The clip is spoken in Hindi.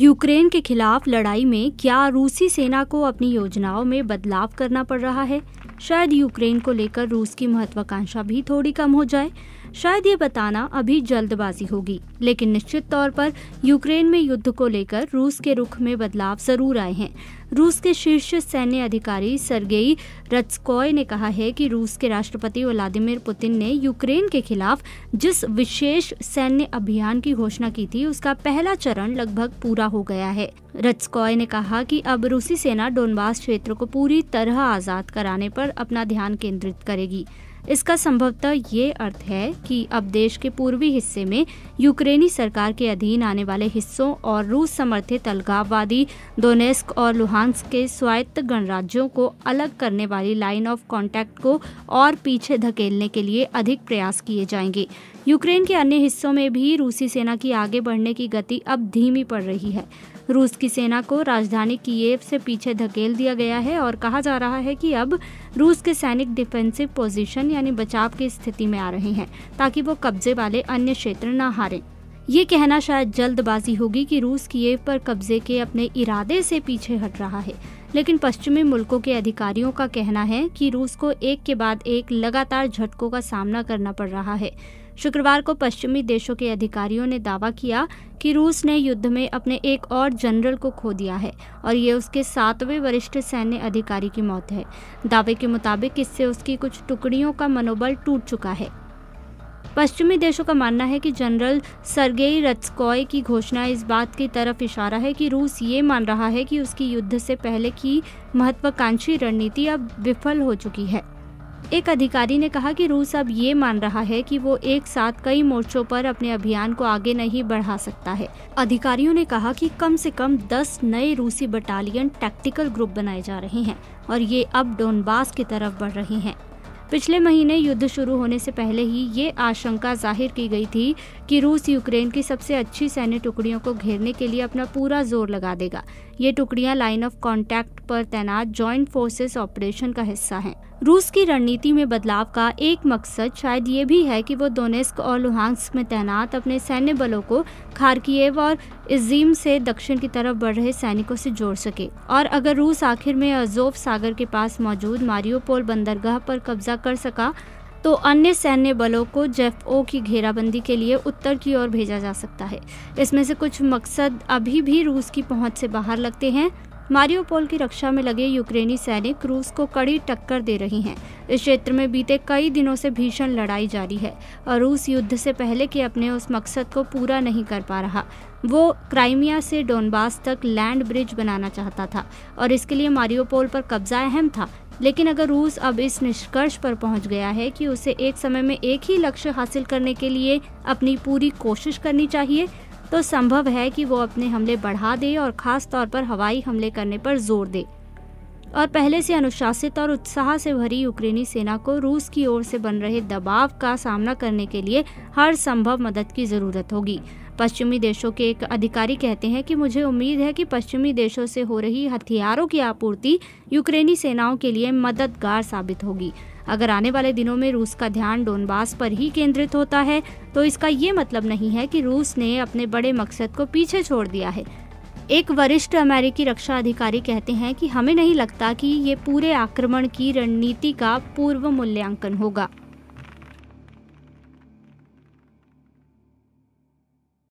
यूक्रेन के खिलाफ लड़ाई में क्या रूसी सेना को अपनी योजनाओं में बदलाव करना पड़ रहा है शायद यूक्रेन को लेकर रूस की महत्वाकांक्षा भी थोड़ी कम हो जाए शायद ये बताना अभी जल्दबाजी होगी लेकिन निश्चित तौर पर यूक्रेन में युद्ध को लेकर रूस के रुख में बदलाव जरूर आए हैं रूस के शीर्ष सैन्य अधिकारी सरगेई रत्सकॉय ने कहा है कि रूस के राष्ट्रपति व्लादिमिर पुतिन ने यूक्रेन के खिलाफ जिस विशेष सैन्य अभियान की घोषणा की थी उसका पहला चरण लगभग पूरा हो गया है रत्सकॉय ने कहा कि अब रूसी सेना डोनबास क्षेत्र को पूरी तरह आज़ाद कराने पर अपना ध्यान केंद्रित करेगी इसका संभवतः ये अर्थ है कि अब देश के पूर्वी हिस्से में यूक्रेनी सरकार के अधीन आने वाले हिस्सों और रूस समर्थित अलगाववादी दोनेस्क और लुहानस के स्वायत्त गणराज्यों को अलग करने वाली लाइन ऑफ कॉन्टैक्ट को और पीछे धकेलने के लिए अधिक प्रयास किए जाएंगे यूक्रेन के अन्य हिस्सों में भी रूसी सेना की आगे बढ़ने की गति अब धीमी पड़ रही है रूस की सेना को राजधानी कीयेव से पीछे धकेल दिया गया है और कहा जा रहा है कि अब रूस के सैनिक डिफेंसिव पोजीशन यानी बचाव की स्थिति में आ रहे हैं ताकि वो कब्जे वाले अन्य क्षेत्र न हारें ये कहना शायद जल्दबाजी होगी कि रूस कीयेव पर कब्जे के अपने इरादे से पीछे हट रहा है लेकिन पश्चिमी मुल्कों के अधिकारियों का कहना है कि रूस को एक के बाद एक लगातार झटकों का सामना करना पड़ रहा है शुक्रवार को पश्चिमी देशों के अधिकारियों ने दावा किया कि रूस ने युद्ध में अपने एक और जनरल को खो दिया है और ये उसके सातवें वरिष्ठ सैन्य अधिकारी की मौत है दावे के मुताबिक इससे उसकी कुछ टुकड़ियों का मनोबल टूट चुका है पश्चिमी देशों का मानना है कि जनरल सरगेई रत्सकॉय की घोषणा इस बात की तरफ इशारा है कि रूस ये मान रहा है कि उसकी युद्ध से पहले की महत्वाकांक्षी रणनीति अब विफल हो चुकी है एक अधिकारी ने कहा कि रूस अब ये मान रहा है कि वो एक साथ कई मोर्चों पर अपने अभियान को आगे नहीं बढ़ा सकता है अधिकारियों ने कहा कि कम से कम 10 नए रूसी बटालियन टैक्टिकल ग्रुप बनाए जा रहे हैं और ये अब डोनबास की तरफ बढ़ रहे हैं पिछले महीने युद्ध शुरू होने से पहले ही ये आशंका जाहिर की गई थी कि रूस यूक्रेन की सबसे अच्छी सैन्य टुकड़ियों को घेरने के लिए अपना पूरा जोर लगा देगा ये टुकड़ियां लाइन ऑफ कॉन्टैक्ट पर तैनात ज्वाइंट फोर्सेस ऑपरेशन का हिस्सा हैं रूस की रणनीति में बदलाव का एक मकसद शायद ये भी है कि वो दोनेस्क और लुहांस्क में तैनात अपने सैन्य बलों को खारकीव और इजीम से दक्षिण की तरफ बढ़ रहे सैनिकों से जोड़ सके और अगर रूस आखिर में अजोफ सागर के पास मौजूद मारियोपोल बंदरगाह पर कब्जा कर सका तो अन्य सैन्य बलों को जेफ ओ की घेराबंदी के लिए उत्तर की ओर भेजा जा सकता है इसमें से कुछ मकसद अभी भी रूस की पहुंच से बाहर लगते हैं मारियोपोल की रक्षा में लगे यूक्रेनी सैनिक रूस को कड़ी टक्कर दे रही हैं इस क्षेत्र में बीते कई दिनों से भीषण लड़ाई जारी है और रूस युद्ध से पहले के अपने उस मकसद को पूरा नहीं कर पा रहा वो क्राइमिया से डोनबास तक लैंड ब्रिज बनाना चाहता था और इसके लिए मारियोपोल पर कब्जा अहम था लेकिन अगर रूस अब इस निष्कर्ष पर पहुंच गया है कि उसे एक समय में एक ही लक्ष्य हासिल करने के लिए अपनी पूरी कोशिश करनी चाहिए तो संभव है कि वो अपने हमले बढ़ा दे और ख़ास तौर पर हवाई हमले करने पर जोर दे और पहले से अनुशासित और उत्साह से भरी यूक्रेनी सेना को रूस की ओर से बन रहे दबाव का सामना करने के लिए हर संभव मदद की ज़रूरत होगी पश्चिमी देशों के एक अधिकारी कहते हैं कि मुझे उम्मीद है कि पश्चिमी देशों से हो रही हथियारों की आपूर्ति यूक्रेनी सेनाओं के लिए मददगार साबित होगी अगर आने वाले दिनों में रूस का ध्यान डोनबास पर ही केंद्रित होता है तो इसका ये मतलब नहीं है कि रूस ने अपने बड़े मकसद को पीछे छोड़ दिया है एक वरिष्ठ अमेरिकी रक्षा अधिकारी कहते हैं कि हमें नहीं लगता कि ये पूरे आक्रमण की रणनीति का पूर्व मूल्यांकन होगा